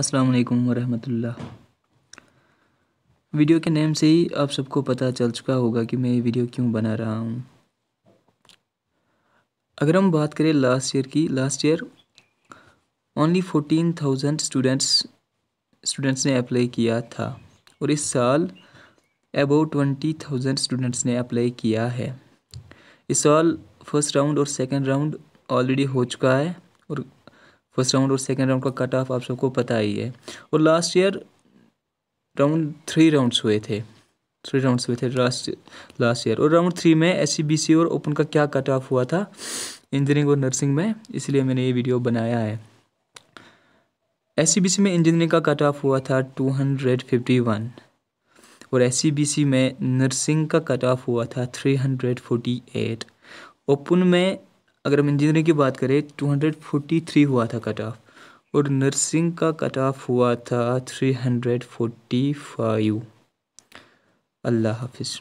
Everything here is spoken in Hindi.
अस्सलाम वालेकुम वरहमतुल्लाह वीडियो के नेम से ही आप सबको पता चल चुका होगा कि मैं ये वीडियो क्यों बना रहा हूँ अगर हम बात करें लास्ट ईयर की last year only fourteen thousand students students ने अप्लाई किया था और इस साल अबाउट ट्वेंटी थाउजेंड स्टूडेंट्स ने अप्लाई किया है इस साल फर्स्ट राउंड और सेकेंड राउंड ऑलरेडी हो चुका है और फर्स्ट राउंड और सेकेंड राउंड का कट ऑफ आप सबको पता ही है और last year round three rounds हुए थे थ्री राउंड्स हुए थे लास्ट लास्ट ईयर और राउंड थ्री में एस सी e और ओपन का क्या कट ऑफ हुआ था इंजीनियरिंग और नर्सिंग में इसलिए मैंने ये वीडियो बनाया है एस e में इंजीनियरिंग का कट ऑफ हुआ था टू हंड्रेड फिफ्टी वन और एस e में नर्सिंग का कट ऑफ हुआ था three hundred forty eight open में अगर हम इंजीनियरिंग की बात करें टू हंड्रेड फोर्टी थ्री हुआ था कट ऑफ और नर्सिंग का कट ऑफ हुआ था थ्री हंड्रेड फोर्टी फाइव अल्लाह हाफिज़